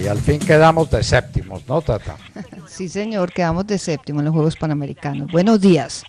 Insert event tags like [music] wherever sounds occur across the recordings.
y al fin quedamos de séptimos, ¿no, Tata? [laughs] Sí, señor, quedamos de séptimo en los Juegos Panamericanos. Buenos días.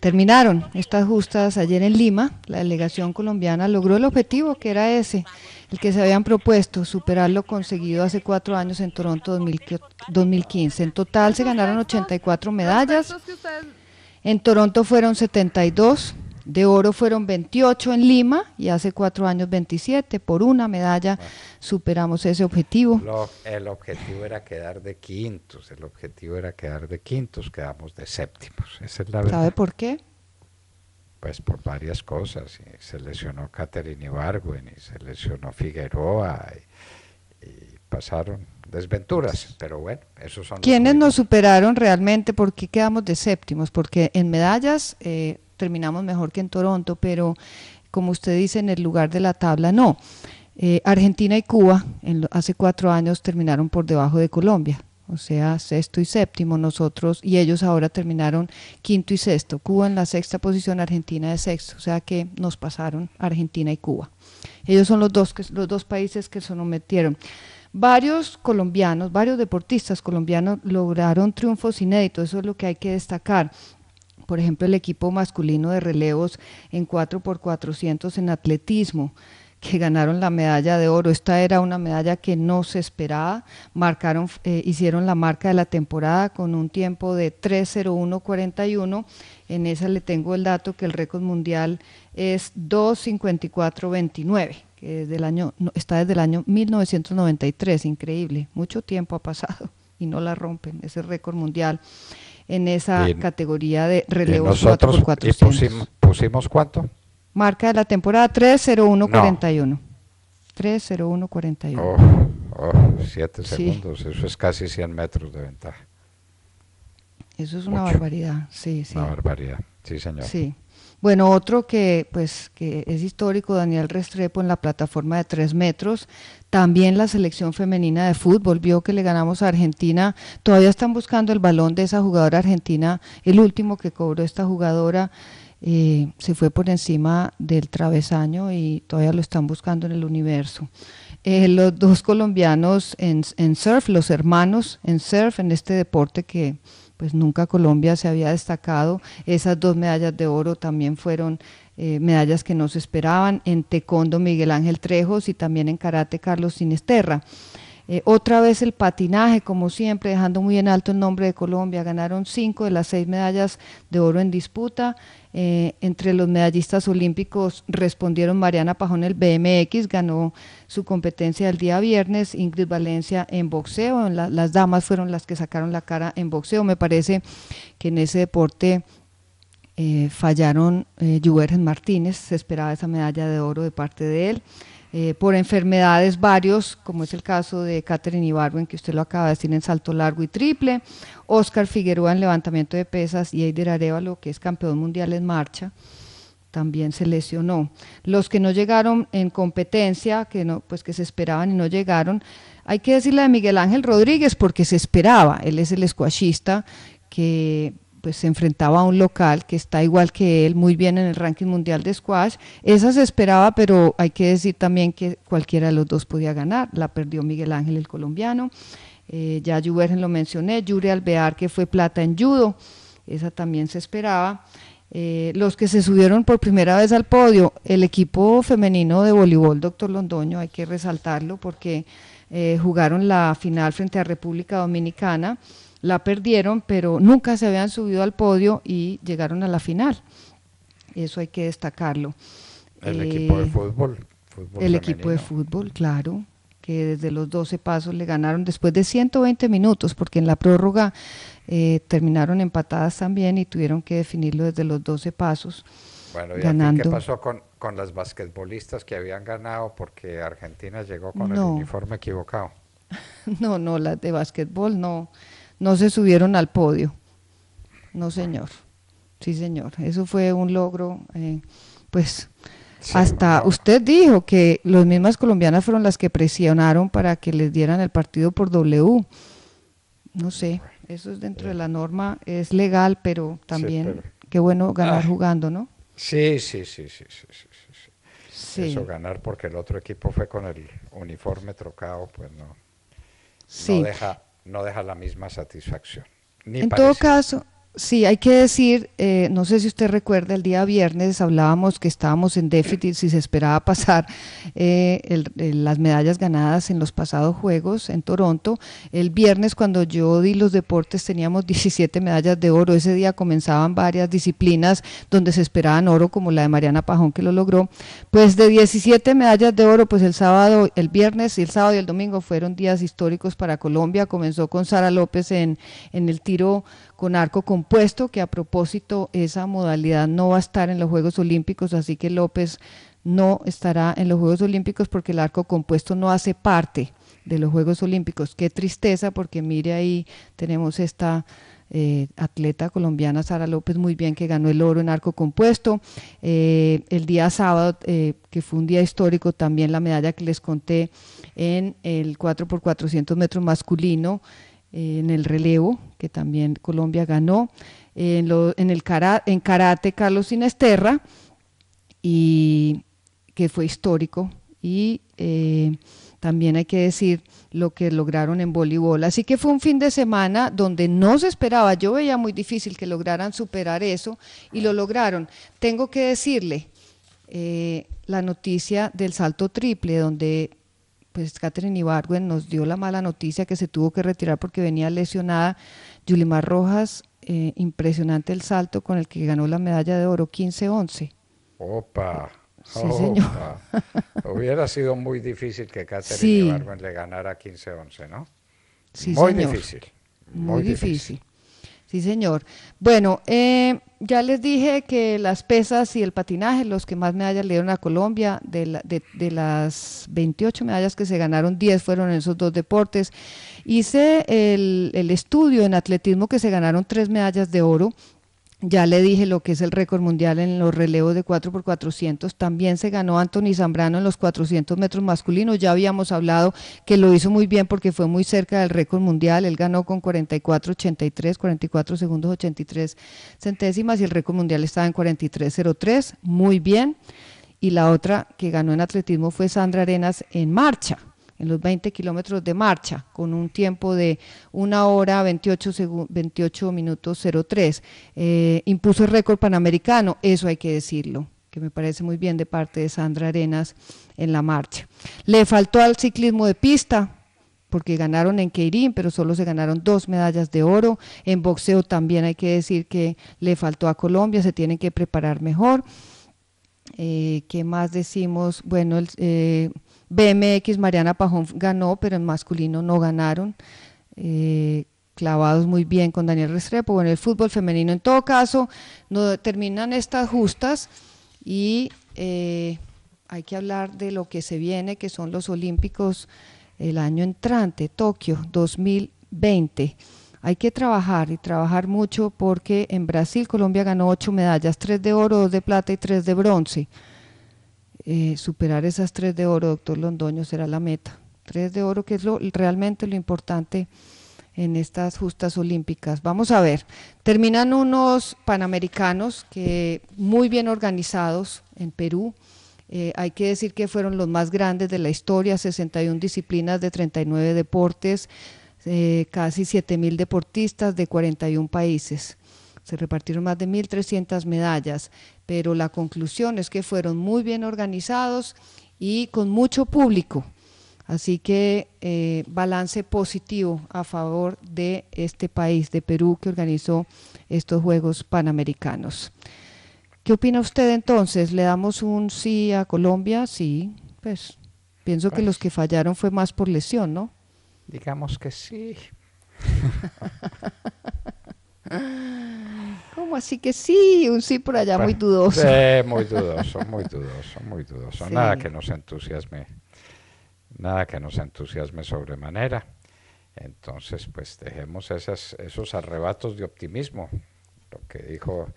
Terminaron estas justas ayer en Lima. La delegación colombiana logró el objetivo, que era ese, el que se habían propuesto, superar lo conseguido hace cuatro años en Toronto 2015. En total se ganaron 84 medallas. En Toronto fueron 72 de oro fueron 28 en Lima y hace cuatro años 27. Por una medalla superamos ese objetivo. el objetivo era quedar de quintos, el objetivo era quedar de quintos, quedamos de séptimos. es la verdad. ¿Sabe por qué? Pues por varias cosas. Se lesionó Catherine Ibargüen y se lesionó Figueroa y, pasaron desventuras, pues, pero bueno, esos son... ¿Quiénes nos superaron realmente? ¿Por qué quedamos de séptimos? Porque en medallas eh, terminamos mejor que en Toronto, pero como usted dice, en el lugar de la tabla no. Eh, Argentina y Cuba en, hace cuatro años terminaron por debajo de Colombia, o sea, sexto y séptimo nosotros, y ellos ahora terminaron quinto y sexto. Cuba en la sexta posición, Argentina de sexto, o sea que nos pasaron Argentina y Cuba. Ellos son los dos, que, los dos países que se metieron. Varios colombianos, varios deportistas colombianos lograron triunfos inéditos, eso es lo que hay que destacar por ejemplo, el equipo masculino de relevos en 4x400 en atletismo, que ganaron la medalla de oro. Esta era una medalla que no se esperaba. Marcaron, eh, hicieron la marca de la temporada con un tiempo de 3.01.41. En esa le tengo el dato que el récord mundial es 2.54.29, que desde el año, está desde el año 1993. Increíble, mucho tiempo ha pasado y no la rompen, ese récord mundial en esa categoría de relevos 4x400. Y pusimos, pusimos, cuánto? Marca de la temporada 30141. 30141. Oh, oh, 7 segundos, eso es casi 100 metros de ventaja. Eso es una barbaridad, sí, sí. Una barbaridad, sí, señor. Sí. Bueno, otro que, pues, que es histórico, Daniel Restrepo en la plataforma de tres metros. También la selección femenina de fútbol vio que le ganamos a Argentina. Todavía están buscando el balón de esa jugadora argentina. El último que cobró esta jugadora eh, se fue por encima del travesaño y todavía lo están buscando en el universo. Eh, los dos colombianos en, en surf, los hermanos en surf, en este deporte que pues nunca Colombia se había destacado. Esas dos medallas de oro también fueron eh, medallas que no se esperaban. En Tecondo Miguel Ángel Trejos y también en karate Carlos Sinesterra eh, otra vez el patinaje, como siempre, dejando muy en alto el nombre de Colombia. Ganaron cinco de las seis medallas de oro en disputa. Eh, entre los medallistas olímpicos respondieron Mariana Pajón el BMX, ganó su competencia el día viernes, Ingrid Valencia en boxeo, las damas fueron las que sacaron la cara en boxeo. Me parece que en ese deporte eh, fallaron Juergen Martínez, se esperaba esa medalla de oro de parte de él. Eh, por enfermedades varios, como es el caso de Catherine Ibarwen, que usted lo acaba de decir en salto largo y triple, Oscar Figueroa en levantamiento de pesas y Eider Arevalo, que es campeón mundial en marcha también se lesionó. Los que no llegaron en competencia, que no, pues que se esperaban y no llegaron, hay que decirle de Miguel Ángel Rodríguez porque se esperaba, él es el escuachista que pues se enfrentaba a un local que está igual que él, muy bien en el ranking mundial de squash. Esa se esperaba, pero hay que decir también que cualquiera de los dos podía ganar. La perdió Miguel Ángel, el colombiano. Eh, ya Juvergen lo mencioné. Yuri Alvear, que fue plata en judo. Esa también se esperaba. Eh, los que se subieron por primera vez al podio, el equipo femenino de voleibol, doctor Londoño, hay que resaltarlo porque eh, jugaron la final frente a República Dominicana la perdieron, pero nunca se habían subido al podio y llegaron a la final. Eso hay que destacarlo. El eh, equipo de fútbol. el equipo de fútbol, claro, que desde los 12 pasos le ganaron después de 120 minutos, porque en la prórroga eh, terminaron empatadas también y tuvieron que definirlo desde los 12 pasos. Bueno, ¿y qué pasó con, las basquetbolistas que habían ganado porque Argentina llegó con el uniforme equivocado? [laughs] no, no, las de basquetbol no no se subieron al podio. No, señor. Sí, señor. Eso fue un logro, eh, pues... Hasta usted dijo que las mismas colombianas fueron las que presionaron para que les dieran el partido por W. No sé, eso es dentro de la norma, es legal, pero también qué bueno ganar ah. jugando, ¿no? Sí, sí, sí, sí, sí, sí, sí, Eso ganar porque el otro equipo fue con el uniforme trocado, pues no. Sí. No deja no deja la misma satisfacción. en todo caso, Sí, hay que decir, eh, no sé si usted recuerda, el día viernes hablábamos que estábamos en déficit si se esperaba pasar eh, las medallas ganadas en los pasados Juegos en Toronto. El viernes cuando yo di los deportes teníamos 17 [laughs] medallas de oro. Ese día comenzaban varias disciplinas donde se esperaban oro, como la de Mariana Pajón que lo logró. Pues de 17 medallas de oro, pues el sábado, el viernes y el sábado y el domingo fueron días históricos para Colombia. Comenzó con Sara López en, en el tiro con arco con puesto que a propósito esa modalidad no va a estar en los Juegos Olímpicos, así que López no estará en los Juegos Olímpicos porque el arco compuesto no hace parte de los Juegos Olímpicos. Qué tristeza porque mire ahí tenemos esta eh, atleta colombiana Sara López muy bien que ganó el oro en arco compuesto. Eh, el día sábado, eh, que fue un día histórico, también la medalla que les conté en el 4x400 metros masculino. Eh, en el relevo, que también Colombia ganó, en, el karate Carlos Sinesterra, y que fue histórico. Y eh, también hay que decir lo que lograron en voleibol. Así que fue un fin de semana donde no se esperaba. Yo veía muy difícil que lograran superar eso y lo lograron. Tengo que decirle eh, la noticia del salto triple, donde pues Catherine Ibargüen nos dio la mala noticia que se tuvo que retirar porque venía lesionada. Yulimar Rojas, eh, impresionante el salto con el que ganó la medalla de oro 15-11. Opa. Sí, señor. Hubiera sido muy difícil que Catherine sí. le ganara 15-11, ¿no? Sí, muy difícil. Muy, difícil. Sí, señor. Bueno, eh, ya les dije que las pesas y el patinaje, los que más medallas le dieron a Colombia, de, las 28 medallas que se ganaron, 10 fueron en esos dos deportes. Hice el, el estudio en atletismo que se ganaron tres medallas de oro, ya le dije lo que es el récord mundial en los relevos de 4 por 400. También se ganó Anthony Zambrano en los 400 metros masculinos. Ya habíamos hablado que lo hizo muy bien porque fue muy cerca del récord mundial. Él ganó con 44.83, 44 segundos 83 centésimas y el récord mundial estaba en 43.03. Muy bien. Y la otra que ganó en atletismo fue Sandra Arenas en marcha en los 20 kilómetros de marcha, con un tiempo de 1 hora 28, minutos 03. Eh, impuso el récord panamericano, eso hay que decirlo, que me parece muy bien de parte de Sandra Arenas en la marcha. Le faltó al ciclismo de pista, porque ganaron en Keirin, pero solo se ganaron dos medallas de oro. En boxeo también hay que decir que le faltó a Colombia, se tienen que preparar mejor. Eh, ¿Qué más decimos? Bueno, el, eh, BMX Mariana Pajón ganó, pero en masculino no ganaron. Eh, clavados muy bien con Daniel Restrepo. en el fútbol femenino en todo caso, no, terminan estas justas y eh, hay que hablar de lo que se viene, que son los Olímpicos el año entrante, Tokio 2020. Hay que trabajar y trabajar mucho porque en Brasil Colombia ganó ocho medallas, tres de oro, dos de plata y tres de bronce. Eh, superar esas tres de oro, doctor Londoño, será la meta. Tres de oro, que es lo, realmente lo importante en estas justas olímpicas. Vamos a ver, terminan unos panamericanos que muy bien organizados en Perú. Eh, hay que decir que fueron los más grandes de la historia, 61 disciplinas de 39 deportes, eh, casi casi mil deportistas de 41 países se repartieron más de 1.300 medallas, pero la conclusión es que fueron muy bien organizados y con mucho público. Así que eh, balance positivo a favor de este país, de Perú, que organizó estos Juegos Panamericanos. ¿Qué opina usted entonces? ¿Le damos un sí a Colombia? Sí, pues pienso que los pues. que fallaron fue más por lesión, ¿no? Digamos que sí. [laughs] ¿Cómo así que sí? Un sí por allá muy dudoso. Sí, muy dudoso, muy dudoso, muy dudoso. Nada que nos entusiasme, nada que nos entusiasme sobremanera. Entonces, pues dejemos esas, esos arrebatos de optimismo. Lo que dijo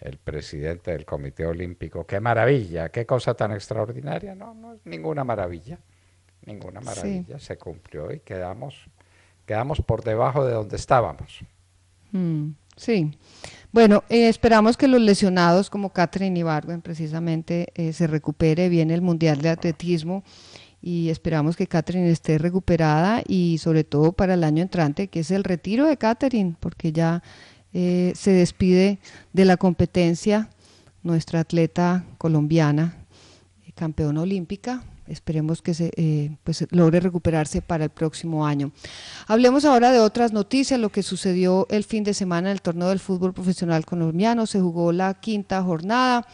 el presidente del Comité Olímpico, qué maravilla, qué cosa tan extraordinaria. No, no es ninguna maravilla, ninguna maravilla. Se cumplió y quedamos, quedamos por debajo de donde estábamos. Mm. Sí. Bueno, eh, esperamos que los lesionados como Catherine Barwen precisamente eh, se recupere bien el Mundial de Atletismo y esperamos que Catherine esté recuperada y sobre todo para el año entrante, que es el retiro de Catherine, porque ya eh, se despide de la competencia nuestra atleta colombiana, campeona olímpica, esperemos que se, eh, pues, logre recuperarse para el próximo año. Hablemos ahora de otras noticias, lo que sucedió el fin de semana en el torneo del fútbol profesional colombiano, se jugó la quinta jornada,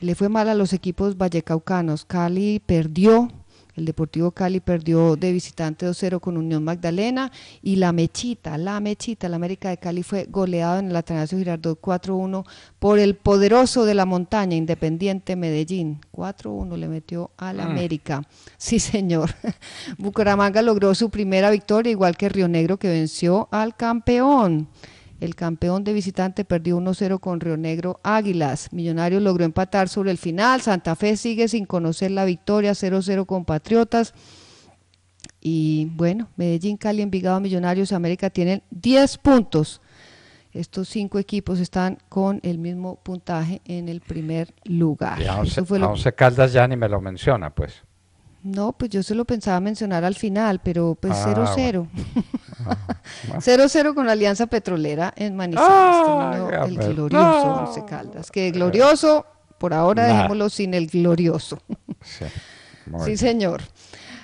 le fue mal a los equipos vallecaucanos, Cali perdió el Deportivo Cali perdió de visitante 2-0 con Unión Magdalena y la Mechita, la Mechita, la América de Cali fue goleado en el Atanasio Girardot 4-1 por el poderoso de la montaña, Independiente Medellín. 4-1 le metió al la mm. América. Sí, señor. [laughs] Bucaramanga logró su primera victoria, igual que Río Negro que venció al campeón. El campeón de visitante perdió 1-0 con Río Negro Águilas. Millonarios logró empatar sobre el final. Santa Fe sigue sin conocer la victoria 0-0 con Patriotas. Y bueno, Medellín, Cali, Envigado, Millonarios, América tienen 10 puntos. Estos cinco equipos están con el mismo puntaje en el primer lugar. Y a 11 Caldas ya ni me lo menciona, pues. No, pues yo se lo pensaba mencionar al final, pero pues 0-0. Ah, 0 ah, [laughs] cero, cero. con la Alianza Petrolera en Manizales. el glorioso Caldas. Que glorioso, por ahora dejémoslo sin el glorioso. [laughs] sí, sí señor.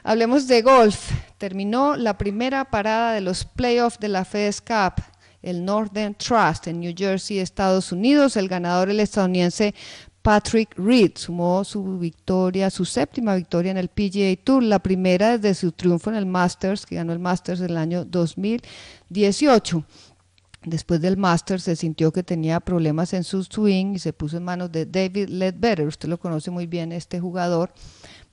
Hablemos de golf. Terminó la primera parada de los playoffs de la FedEx Cup el Northern Trust en New Jersey, Estados Unidos. El ganador, el estadounidense Patrick Reed sumó su victoria, su séptima victoria en el PGA Tour, la primera desde su triunfo en el Masters, que ganó el Masters del año 2018. Después del Masters se sintió que tenía problemas en su swing y se puso en manos de David Ledbetter. Usted lo conoce muy bien, este jugador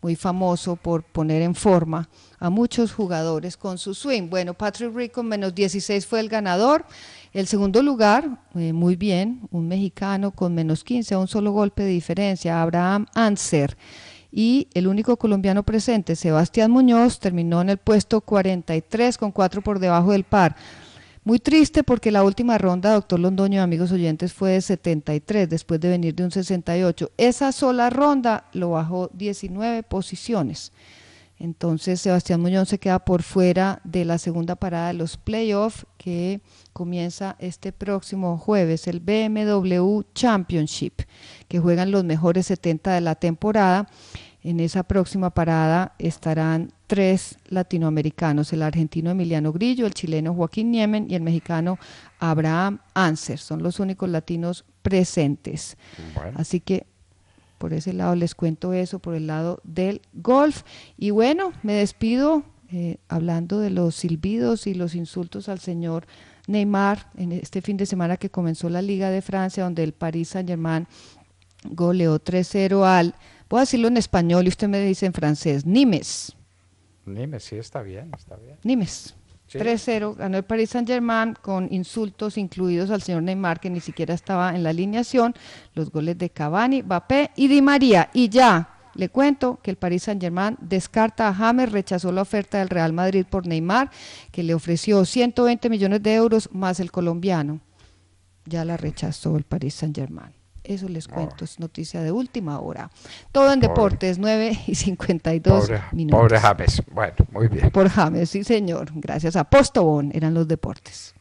muy famoso por poner en forma a muchos jugadores con su swing. Bueno, Patrick Rico, con menos 16 fue el ganador. El segundo lugar, eh, muy bien, un mexicano con menos 15, un solo golpe de diferencia, Abraham Anser. Y el único colombiano presente, Sebastián Muñoz, terminó en el puesto 43 con 4 por debajo del par. Muy triste porque la última ronda, doctor Londoño, amigos oyentes, fue de 73 después de venir de un 68. Esa sola ronda lo bajó 19 posiciones. Entonces Sebastián Muñoz se queda por fuera de la segunda parada de los playoffs que comienza este próximo jueves, el BMW Championship, que juegan los mejores 70 de la temporada. En esa próxima parada estarán tres latinoamericanos, el argentino Emiliano Grillo, el chileno Joaquín Niemen y el mexicano Abraham Anser. Son los únicos latinos presentes. Así que por ese lado les cuento eso, por el lado del golf. Y bueno, me despido eh, hablando de los silbidos y los insultos al señor Neymar en este fin de semana que comenzó la Liga de Francia, donde el Paris Saint-Germain goleó 3-0 al, voy a decirlo en español y usted me dice en francés, Nimes. Nimes, sí, está bien, está bien. Nimes. 3-0, ganó el Paris Saint-Germain con insultos incluidos al señor Neymar, que ni siquiera estaba en la alineación. Los goles de Cavani, Mbappé y Di María. Y ya, le cuento que el Paris Saint-Germain descarta a James, rechazó la oferta del Real Madrid por Neymar, que le ofreció 120 millones de euros más el colombiano. Ya la rechazó el Paris Saint-Germain. Eso les ah. cuento, es noticia de última hora. Todo en deportes, 9 y 52 Pobre, minutos. James, bueno, muy bien. Por James, sí señor, gracias a Postobón eran los deportes.